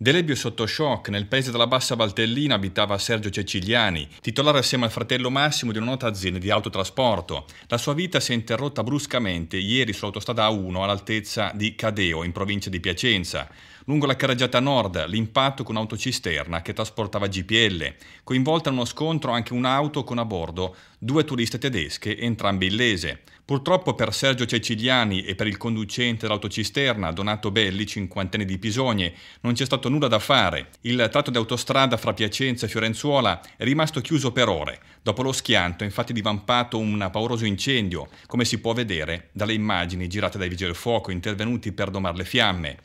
Delebio sotto shock, nel paese della Bassa Valtellina abitava Sergio Ceciliani, titolare assieme al fratello Massimo di una nota azienda di autotrasporto. La sua vita si è interrotta bruscamente ieri sull'autostrada A1 all'altezza di Cadeo, in provincia di Piacenza. Lungo la carreggiata nord, l'impatto con un'autocisterna che trasportava GPL, coinvolta in uno scontro anche un'auto con a bordo due turiste tedesche, entrambe illese. Purtroppo per Sergio Ceciliani e per il conducente dell'autocisterna, Donato Belli, cinquantenne di Pisogne, non c'è stato nulla da fare. Il tratto di autostrada fra Piacenza e Fiorenzuola è rimasto chiuso per ore. Dopo lo schianto è infatti divampato un pauroso incendio, come si può vedere dalle immagini girate dai vigili del fuoco intervenuti per domare le fiamme.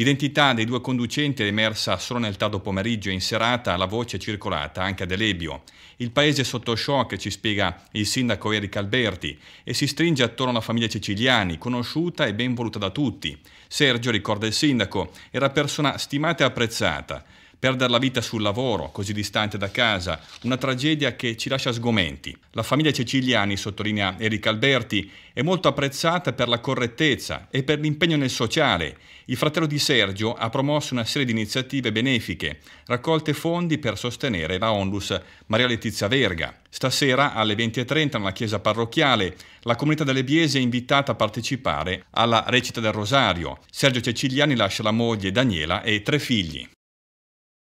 L'identità dei due conducenti è emersa solo nel tardo pomeriggio e in serata la voce è circolata anche ad Elebio. Il paese è sotto shock, ci spiega il sindaco Eric Alberti, e si stringe attorno alla famiglia Ceciliani, conosciuta e ben voluta da tutti. Sergio, ricorda il sindaco, era persona stimata e apprezzata perdere la vita sul lavoro, così distante da casa, una tragedia che ci lascia sgomenti. La famiglia Ceciliani, sottolinea Erika Alberti, è molto apprezzata per la correttezza e per l'impegno nel sociale. Il fratello di Sergio ha promosso una serie di iniziative benefiche, raccolte fondi per sostenere la onlus Maria Letizia Verga. Stasera alle 20.30 nella chiesa parrocchiale la comunità delle Biese è invitata a partecipare alla recita del Rosario. Sergio Ceciliani lascia la moglie Daniela e tre figli.